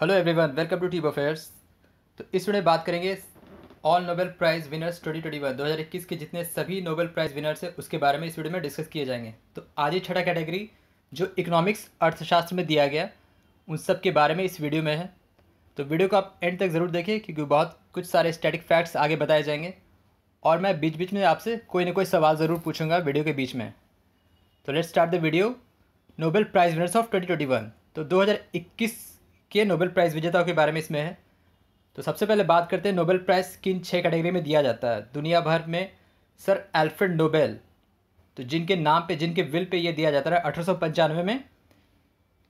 hello everyone welcome to टीब affairs तो इस वीडियो बात करेंगे ऑल नोबेल प्राइज़ विनर्स 2021 2021 के जितने सभी नोबेल प्राइज़ विनर्स हैं उसके बारे में इस वीडियो में डिस्कस किए जाएंगे तो आज ही छठा कैटेगरी जो इकोनॉमिक्स अर्थशास्त्र में दिया गया उन सब के बारे में इस वीडियो में है तो वीडियो को आप एंड तक ज़रूर देखें क्योंकि बहुत कुछ सारे स्टैटिक फैक्ट्स आगे बताए जाएंगे और मैं बीच बीच में आपसे कोई ना कोई सवाल ज़रूर पूछूंगा वीडियो के बीच में तो let's start the video Nobel prize winners of twenty तो 2021 के नोबेल प्राइज़ विजेताओं के बारे में इसमें है तो सबसे पहले बात करते हैं नोबेल प्राइज़ किन छः कैटेगरी में दिया जाता है दुनिया भर में सर एल्फ्रेड नोबेल तो जिनके नाम पे जिनके विल पे ये दिया जाता है अठारह में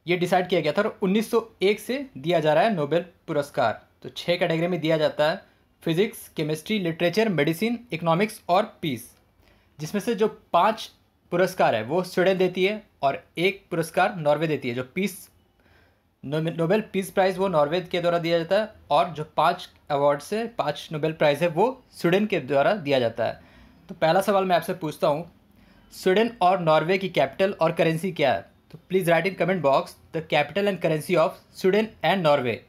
ये डिसाइड किया गया था और 1901 से दिया जा रहा है नोबेल पुरस्कार तो छः कैटेगरी में दिया जाता है physics chemistry literature medicine economics और पीस जिसमें से जो पांच पुरस्कार है वो स्वीडन देती है और एक पुरस्कार नॉर्वे देती है जो पीस नोबेल पीस प्राइज़ वो नॉर्वे के द्वारा दिया जाता है और जो पांच अवार्ड से पांच नोबेल प्राइज़ है वो स्वीडन के द्वारा दिया जाता है तो पहला सवाल मैं आपसे पूछता हूँ स्वीडन और नॉर्वे की कैपिटल और करेंसी क्या है तो please write in comment box the capital and currency of Sweden and Norway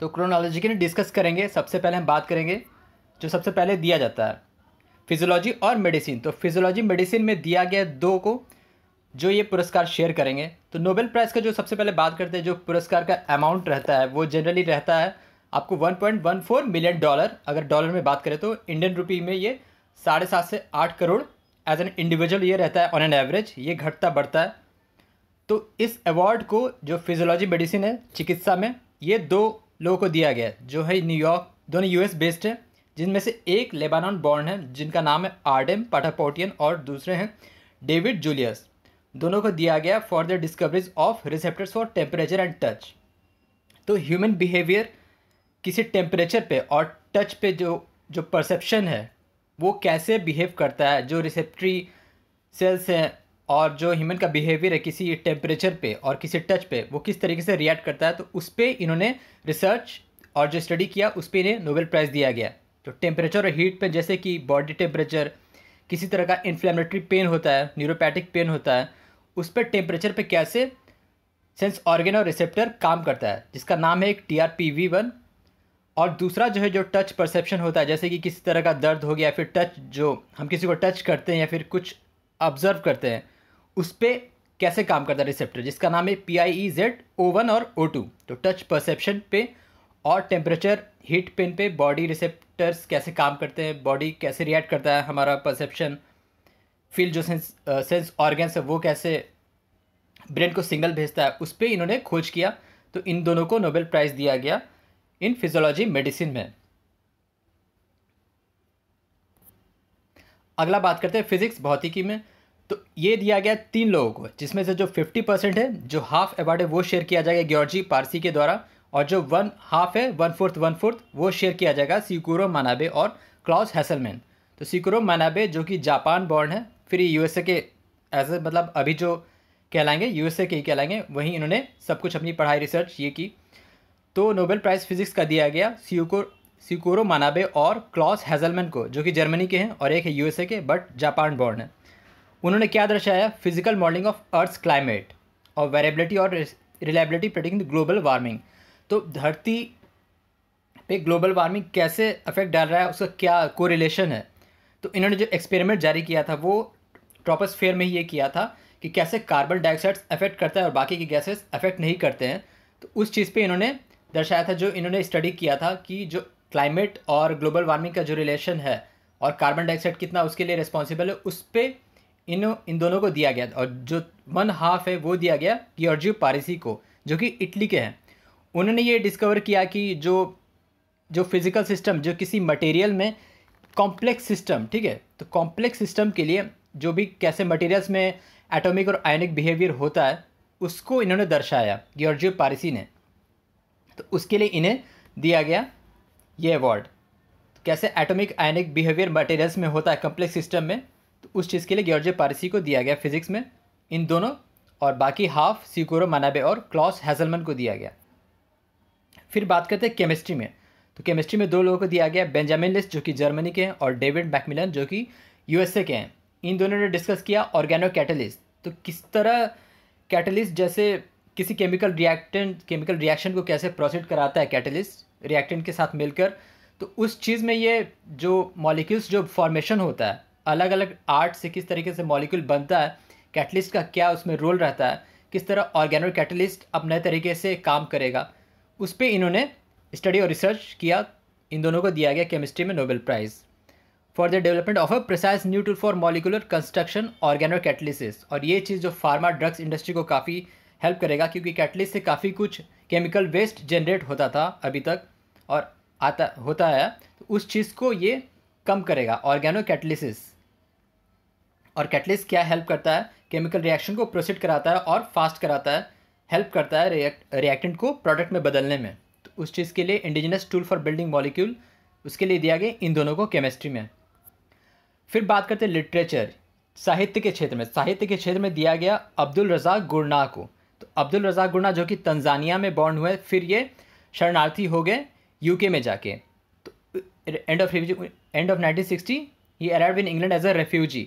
तो क्रोनोलॉजी के लिए डिस्कस करेंगे सबसे पहले हम बात करेंगे जो सबसे पहले दिया जाता है फिजियोलॉजी और मेडिसिन तो फिजियोलॉजी मेडिसिन में दिया गया दो को जो ये पुरस्कार शेयर करेंगे तो नोबेल प्राइज़ का जो सबसे पहले बात करते हैं जो पुरस्कार का अमाउंट रहता है वो जनरली रहता है आपको 1.14 मिलियन डॉलर अगर डॉलर में बात करें तो इंडियन रुपी में ये साढ़े सात से आठ करोड़ एज एन इंडिविजुअल ये रहता है ऑन एन एवरेज ये घटता बढ़ता है तो इस अवार्ड को जो फिजोलॉजी मेडिसिन है चिकित्सा में ये दो लोगों को दिया गया है जो है न्यूयॉर्क दोनों यूएस बेस्ड हैं जिनमें से एक लेबानॉन बॉर्न है जिनका नाम है आर्डेम पाठापोटियन और दूसरे हैं डेविड जूलियस दोनों को दिया गया for the discoveries of receptors for temperature and touch तो ह्यूमन बिहेवियर किसी टेम्परेचर पे और टच पे जो जो परसेप्शन है वो कैसे बिहेव करता है जो रिसेप्टरी सेल्स हैं और जो ह्यूमन का बिहेवियर है किसी टेम्परेचर पे और किसी टच पे वो किस तरीके से रिएक्ट करता है तो उस पर इन्होंने रिसर्च और जो स्टडी किया उस पर इन्हें नोबेल प्राइज़ दिया गया तो टेम्परेचर और हीट पे जैसे कि बॉडी टेम्परेचर किसी तरह का इन्फ्लेमेटरी पेन होता है न्यूरोपैथिक पेन होता है उस पर टेम्परेचर पर कैसे सेंस ऑर्गेन और रिसेप्टर काम करता है जिसका नाम है एक T R P V one और दूसरा जो है जो टच परसेप्शन होता है जैसे कि किसी तरह का दर्द हो गया या फिर टच जो हम किसी को टच करते हैं या फिर कुछ ऑब्जर्व करते हैं उस पर कैसे काम करता है रिसेप्टर जिसका नाम है P I E Z O one और ओ टू तो टच परसेप्शन पे और टेम्परेचर हीट पेन पे बॉडी रिसेप्टर्स कैसे काम करते हैं बॉडी कैसे रिएक्ट करता है हमारा परसेप्शन फील जो सेंस सेंस ऑर्गेंस है वो कैसे ब्रेन को सिग्नल भेजता है उस पर इन्होंने खोज किया तो इन दोनों को नोबेल प्राइज़ दिया गया इन फिजोलॉजी मेडिसिन में अगला बात करते हैं फिजिक्स भौतिकी में तो ये दिया गया तीन लोगों को जिसमें से जो फिफ्टी परसेंट है जो हाफ अवार्ड है वो शेयर किया जाएगा ग्योर्जी पारसी के द्वारा और जो वन हाफ है वन फोर्थ वन फोर्थ वो शेयर किया जाएगा सिकुरो मानाबे और क्लॉस हैसलमैन तो सिकुरो मानाबे जो कि जापान बॉर्न है फिर यूएसए के एज ए मतलब अभी जो कहलाएंगे यूएसए के ही कहलाएंगे वहीं इन्होंने सब कुछ अपनी पढ़ाई रिसर्च ये की तो नोबेल प्राइज़ फिजिक्स का दिया गया सीको सिकोरो मानाबे और क्लॉस हेजलमैन को जो कि जर्मनी के हैं और एक है यूएसए के बट जापान बॉर्न है उन्होंने क्या दर्शाया physical modelling of earth climate और वेरेबिलिटी और रिलायबिलिटी द ग्लोबल वार्मिंग तो धरती पे ग्लोबल वार्मिंग कैसे अफेक्ट डाल रहा है उसका क्या कोरिलेशन है तो इन्होंने जो एक्सपेरिमेंट जारी किया था वो ट्रोपोस्फेयर में ही ये किया था कि कैसे कार्बन डाइऑक्साइड अफेक्ट करता है और बाकी के गैसेस अफेक्ट नहीं करते हैं तो उस चीज़ पे इन्होंने दर्शाया था जो इन्होंने स्टडी किया था कि जो क्लाइमेट और ग्लोबल वार्मिंग का जो रिलेशन है और कार्बन डाइऑक्साइड कितना उसके लिए रिस्पॉन्सिबल है उस पर इन इन दोनों को दिया गया और जो वन हाफ है वो दिया गया गियोर्जियो पारिसी को जो कि इटली के हैं उन्होंने ये डिस्कवर किया कि जो जो फिज़िकल सिस्टम जो किसी मटेरियल में कॉम्प्लेक्स सिस्टम ठीक है तो कॉम्प्लेक्स सिस्टम के लिए जो भी कैसे मटेरियल्स में एटॉमिक और आयनिक बिहेवियर होता है उसको इन्होंने दर्शाया जॉर्जियो पारिसी ने तो उसके लिए इन्हें दिया गया ये अवार्ड तो कैसे एटॉमिक आयनिक बिहेवियर मटेरियल्स में होता है कम्प्लेक्स सिस्टम में तो उस चीज़ के लिए जॉर्जियो पारिसी को दिया गया फिजिक्स में इन दोनों और बाकी हाफ सिकोरो मनाबे और क्लॉस हैजलमन को दिया गया फिर बात करते हैं केमिस्ट्री में तो केमिस्ट्री में दो लोगों को दिया गया बेंजामिन लिस्ट जो कि जर्मनी के हैं और डेविड मैकमिलन जो कि यूएसए के हैं इन दोनों ने डिस्कस किया ऑर्गेनो कैटलिस्ट तो किस तरह कैटलिस्ट जैसे किसी केमिकल रिएक्टेंट केमिकल रिएक्शन को कैसे प्रोसेड कराता है कैटलिस्ट रिएक्टेंट के साथ मिलकर तो उस चीज़ में ये जो मॉलिक्यूल्स जो फॉर्मेशन होता है अलग अलग आर्ट से किस तरीके से मॉलिक्यूल बनता है कैटलिस्ट का क्या उसमें रोल रहता है किस तरह ऑर्गेनो कैटलिस्ट अब नए तरीके से काम करेगा उस पर इन्होंने स्टडी और रिसर्च किया इन दोनों को दिया गया केमिस्ट्री में Nobel prize for the development of a precise new tool for molecular construction organocatalysis और ये चीज़ जो फार्मा ड्रग्स इंडस्ट्री को काफ़ी हेल्प करेगा क्योंकि कैटलिस से काफ़ी कुछ केमिकल वेस्ट जनरेट होता था अभी तक और आता होता है तो उस चीज़ को ये कम करेगा ऑर्गेनो कैटलिसिस और कैटलिस क्या हेल्प करता है केमिकल रिएक्शन को प्रोसीड कराता है और फास्ट कराता है हेल्प करता है रिएक्टेंट को प्रोडक्ट में बदलने में तो उस चीज़ के लिए indigenous tool for building molecule उसके लिए दिया गया इन दोनों को केमिस्ट्री में फिर बात करते हैं लिटरेचर साहित्य के क्षेत्र में साहित्य के क्षेत्र में दिया गया अब्दुल रज़ाक गुरना को तो अब्दुल रज़ाक गुरना जो कि तंजानिया में बॉर्न हुए फिर ये शरणार्थी हो गए यूके में जाके तो end of end of nineteen sixty he arrive in England as a refugee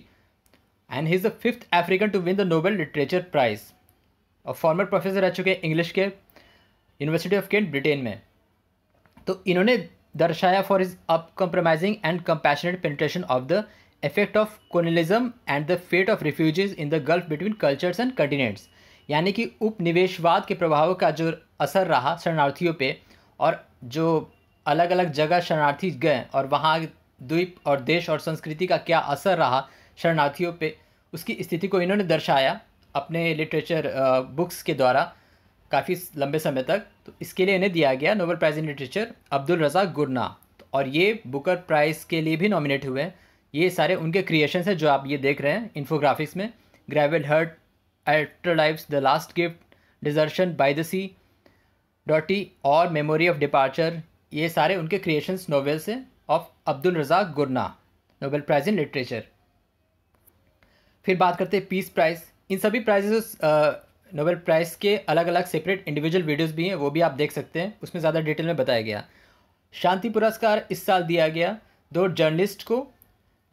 and he is the fifth African to win the Nobel literature prize और फॉर्मर प्रोफेसर रह चुके हैं इंग्लिश के यूनिवर्सिटी ऑफ केंट ब्रिटेन में तो इन्होंने दर्शाया for is up compromising and compassionate penetration of the effect of colonialism and the fate of refugees in the gulf between cultures and continents यानी कि उपनिवेशवाद के प्रभाव का जो असर रहा शरणार्थियों पे और जो अलग अलग जगह शरणार्थी गए और वहाँ द्वीप और देश और संस्कृति का क्या असर रहा शरणार्थियों पे उसकी स्थिति को इन्होंने दर्शाया अपने लिटरेचर बुक्स के द्वारा काफ़ी लंबे समय तक तो इसके लिए इन्हें दिया गया Nobel prize in literature Abdulrazak Gurnah और ये बुकर प्राइज़ के लिए भी नॉमिनेट हुए हैं ये सारे उनके क्रिएशन है जो आप ये देख रहे हैं इन्फोग्राफिक्स में gravel heart ultra life the last gift desertion by the sea Dottie और मेमोरी ऑफ डिपार्चर ये सारे उनके क्रिएशंस नॉवेल्स हैं of Abdulrazak Gurnah Nobel price in literature फिर बात करते हैं पीस प्राइज़ इन सभी प्राइजेस नोबेल प्राइज़ के अलग अलग सेपरेट इंडिविजुअल वीडियोज भी हैं वो भी आप देख सकते हैं उसमें ज़्यादा डिटेल में बताया गया शांति पुरस्कार इस साल दिया गया दो जर्नलिस्ट को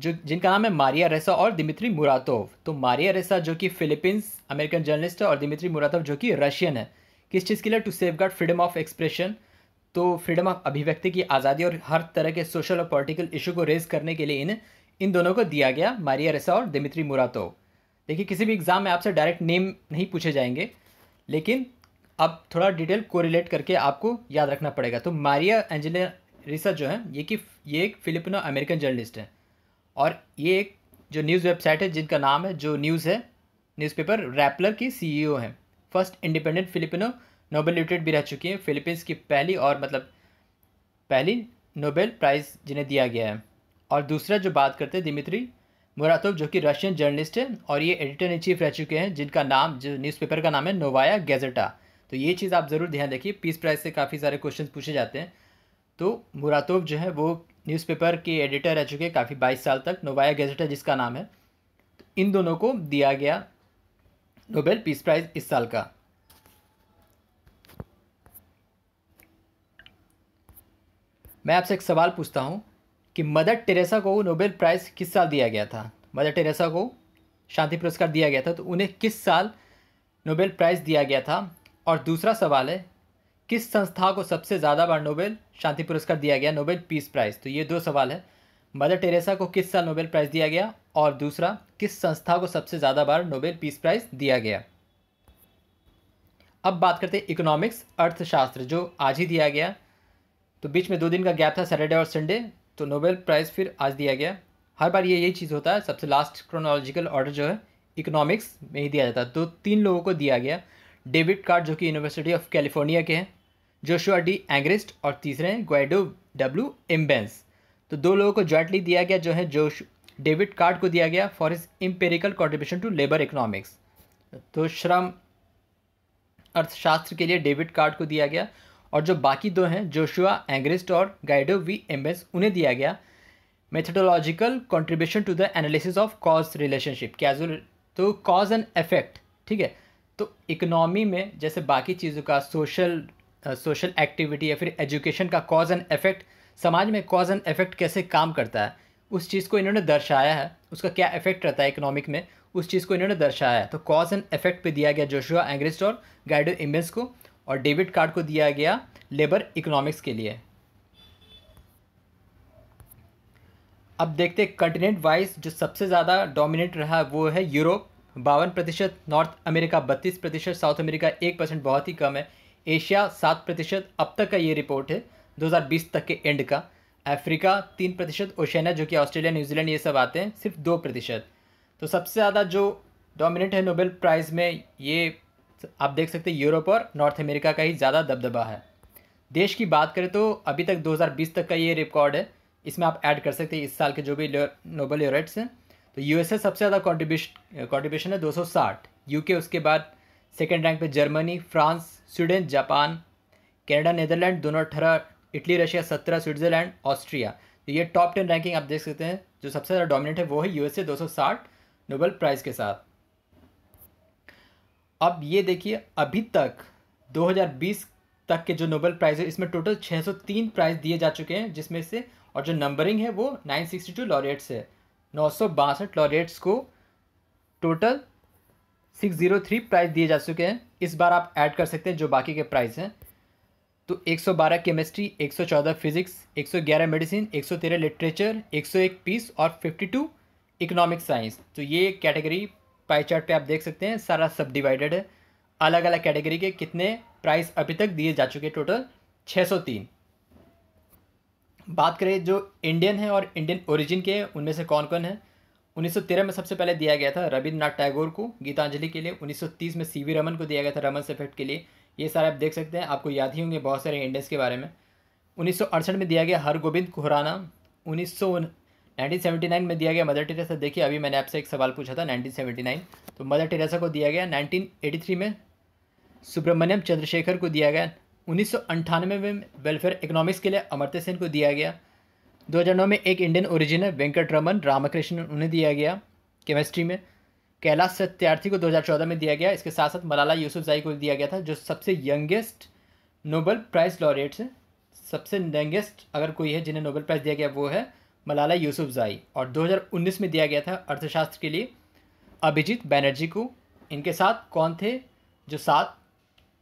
जो जिनका नाम है मारिया रेसा और दिमित्री मुरातोव तो मारिया रेसा जो कि फिलीपींस अमेरिकन जर्नलिस्ट है और दिमित्री मुरातोव जो कि रशियन है किस चीज़ के लिए to safeguard freedom of expression तो फ्रीडम ऑफ अभिव्यक्ति की आज़ादी और हर तरह के सोशल और पॉलिटिकल इशू को रेज करने के लिए इन्हें इन दोनों को दिया गया मारिया रेसा और दिमित्री मुरातोव देखिए किसी भी एग्ज़ाम में आपसे डायरेक्ट नेम नहीं पूछे जाएंगे लेकिन अब थोड़ा डिटेल कोरिलेट करके आपको याद रखना पड़ेगा तो मारिया एंजेलिया रिसा जो है ये कि ये एक फिलिपिनो अमेरिकन जर्नलिस्ट है और ये एक जो न्यूज़ वेबसाइट है जिनका नाम है जो न्यूज़ है न्यूज़पेपर रैपलर की सीईओ हैं first independent Filipino Nobel laureate भी रह चुकी हैं फिलीपींस की पहली और मतलब पहली नोबेल प्राइज़ जिन्हें दिया गया है और दूसरा जो बात करते हैं दिमित्री मुरातोव जो कि रशियन जर्नलिस्ट हैं और ये एडिटर इन चीफ रह चुके हैं जिनका नाम जो न्यूज़पेपर का नाम है नोवाया गैजेटा तो ये चीज़ आप ज़रूर ध्यान रखिए पीस प्राइस से काफ़ी सारे क्वेश्चन पूछे जाते हैं तो मुरातोव जो है वो न्यूज़पेपर के एडिटर रह चुके काफ़ी बाईस साल तक नोवाया गेजेट है जिसका नाम है तो इन दोनों को दिया गया नोबेल पीस प्राइज़ इस साल का मैं आपसे एक सवाल पूछता हूँ कि मदर टेरेसा को नोबेल प्राइज़ किस साल दिया गया था मदर टेरेसा को शांति पुरस्कार दिया गया था तो उन्हें किस साल नोबेल प्राइज़ दिया गया था और दूसरा सवाल है किस संस्था को सबसे ज़्यादा बार नोबेल शांति पुरस्कार दिया गया नोबेल पीस प्राइज़ तो ये दो सवाल है मदर टेरेसा को किस साल नोबेल प्राइज़ दिया गया और दूसरा किस संस्था को सबसे ज़्यादा बार नोबेल पीस प्राइज़ दिया गया अब बात करते हैं इकोनॉमिक्स अर्थशास्त्र जो आज ही दिया गया तो बीच में दो दिन का गैप था सैटरडे और संडे तो नोबेल प्राइज़ फिर आज दिया गया हर बार ये यही चीज़ होता है सबसे लास्ट क्रोनोलॉजिकल ऑर्डर जो है इकोनॉमिक्स में ही दिया जाता है तो तीन लोगों को दिया गया डेविड कार्ड जो कि यूनिवर्सिटी ऑफ कैलिफोर्निया के हैं जोशुआ डी एंग्रिस्ट और तीसरे हैं ग्वेडो डब्ल्यू इम्बेंस तो दो लोगों को जॉइंटली दिया गया जो है जोश डेविड कार्ड को दिया गया for his empirical contribution to labour economics तो श्रम अर्थशास्त्र के लिए डेविड कार्ड को दिया गया और जो बाकी दो हैं जोशुआ एंग्रिस्ट और गाइडो वी एम्बेंस उन्हें दिया गया methodological contribution to the analysis of cause relationship causal तो कॉज एंड इफेक्ट ठीक है तो इकोनॉमी में जैसे बाकी चीज़ों का सोशल सोशल एक्टिविटी या फिर एजुकेशन का कॉज एंड इफेक्ट समाज में कॉज एंड इफेक्ट कैसे काम करता है उस चीज़ को इन्होंने दर्शाया है उसका क्या इफेक्ट रहता है इकोनॉमिक में उस चीज़ को इन्होंने दर्शाया है तो कॉज एंड इफेक्ट पे दिया गया जोशुआ एंग्रिस्ट और गाइडो इमेज को और डेविड कार्ड को दिया गया लेबर इकोनॉमिक्स के लिए अब देखते हैं कंटिनेंट वाइज जो सबसे ज़्यादा डोमिनेट रहा वो है यूरोप बावन प्रतिशत नॉर्थ अमेरिका बत्तीस प्रतिशत साउथ अमेरिका एक परसेंट बहुत ही कम है एशिया सात प्रतिशत अब तक का ये रिपोर्ट है 2020 तक के एंड का अफ्रीका तीन प्रतिशत ओशनिया जो कि ऑस्ट्रेलिया न्यूजीलैंड ये सब आते हैं सिर्फ दो प्रतिशत तो सबसे ज़्यादा जो डोमिनेंट है नोबेल प्राइज़ में ये आप देख सकते हैं यूरोप और नॉर्थ अमेरिका का ही ज़्यादा दबदबा है देश की बात करें तो अभी तक 2020 तक का ये रिकॉर्ड है इसमें आप ऐड कर सकते हैं इस साल के जो भी नोबल यूरेट्स हैं तो यूएसए सबसे ज़्यादा कॉन्ट्रीब्यूशन कॉन्ट्रीब्यूशन है 260 यूके उसके बाद सेकेंड रैंक पे Germany France Sweden Japan Canada Netherlands दोनों अठारह इटली रशिया सत्रह स्विट्जरलैंड ऑस्ट्रिया तो ये टॉप टेन रैंकिंग आप देख सकते हैं जो सबसे ज़्यादा डोमिनेट है वो है यूएसए 260 नोबल प्राइज़ के साथ अब ये देखिए अभी तक 2020 तक के जो नोबल प्राइज़ है इसमें टोटल 603 प्राइज़ दिए जा चुके हैं जिसमें से और जो नंबरिंग है वो 962 लॉरेट्स है नौ सौ लॉरेट्स को total six zero three prize दिए जा चुके हैं इस बार आप ऐड कर सकते हैं जो बाकी के प्राइस हैं तो एक सौ बारह केमिस्ट्री एक सौ चौदह फिजिक्स एक सौ ग्यारह मेडिसिन एक सौ तेरह लिटरेचर एक सौ एक पीस और फिफ्टी टू इकनॉमिक साइंस तो ये कैटेगरी पाई चार्ट पे आप देख सकते हैं सारा सब डिवाइडेड है अलग अलग कैटेगरी के कितने प्राइस अभी तक दिए जा चुके टोटल छः सौ तीन बात करें जो इंडियन है और इंडियन ओरिजिन के उनमें से कौन कौन है 1913 में सबसे पहले दिया गया था रविन्द्रनाथ टैगोर को गीतांजलि के लिए 1930 में सीवी रमन को दिया गया था रमन सेफेक्ट के लिए ये सारे आप देख सकते हैं आपको याद ही होंगे बहुत सारे इंडेंस के बारे में उन्नीस में दिया गया हरगोविंद खुराना उन्नीस में दिया गया मदर टेरेसा देखिए अभी मैंने आपसे एक सवाल पूछा था नाइनटीन तो मदर टेरेसा को दिया गया नाइनटीन में सुब्रमण्यम चंद्रशेखर को दिया गया उन्नीस में वेलफेयर इकोनॉमिक्स के लिए अमरते सेन को दिया गया 2009 में एक इंडियन ओरिजिन है वेंकट रमन रामकृष्णन उन्हें दिया गया केमिस्ट्री में कैलाश सत्यार्थी को 2014 में दिया गया इसके साथ साथ मलाला जाई को दिया गया था जो सबसे यंगेस्ट नोबल प्राइज़ लॉरेट हैं सबसे यंगेस्ट अगर कोई है जिन्हें नोबल प्राइज़ दिया गया वो है मलाला जाई और 2019 में दिया गया था अर्थशास्त्र के लिए अभिजीत बैनर्जी को इनके साथ कौन थे जो साथ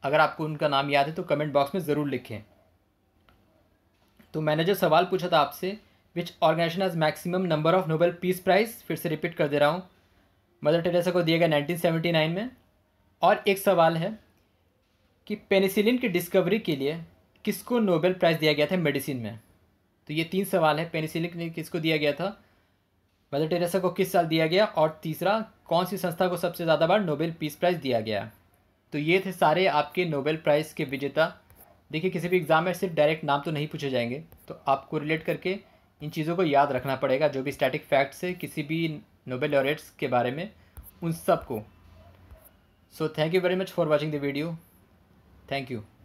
अगर आपको उनका नाम याद है तो कमेंट बॉक्स में ज़रूर लिखें तो मैंने जो सवाल पूछा था आपसे which organisation has maximum number of Nobel peace prize फिर से रिपीट कर दे रहा हूँ मदर टेरेसा को दिया गया नाइनटीन सेवेंटी नाइन में और एक सवाल है कि पेनिसिलिन की डिस्कवरी के लिए किसको नोबेल प्राइज़ दिया गया था मेडिसिन में तो ये तीन सवाल है पेनिसिलिन ने किसको दिया गया था मदर टेरेसा को किस साल दिया गया और तीसरा कौन सी संस्था को सबसे ज़्यादा बार नोबेल पीस प्राइज़ दिया गया तो ये थे सारे आपके नोबेल प्राइज़ के विजेता देखिए किसी भी एग्ज़ाम में सिर्फ डायरेक्ट नाम तो नहीं पूछे जाएंगे तो आपको रिलेट करके इन चीज़ों को याद रखना पड़ेगा जो भी स्टैटिक फैक्ट्स है किसी भी नोबेल लॉरेट्स के बारे में उन सब को so thank you very much for watching the video thank you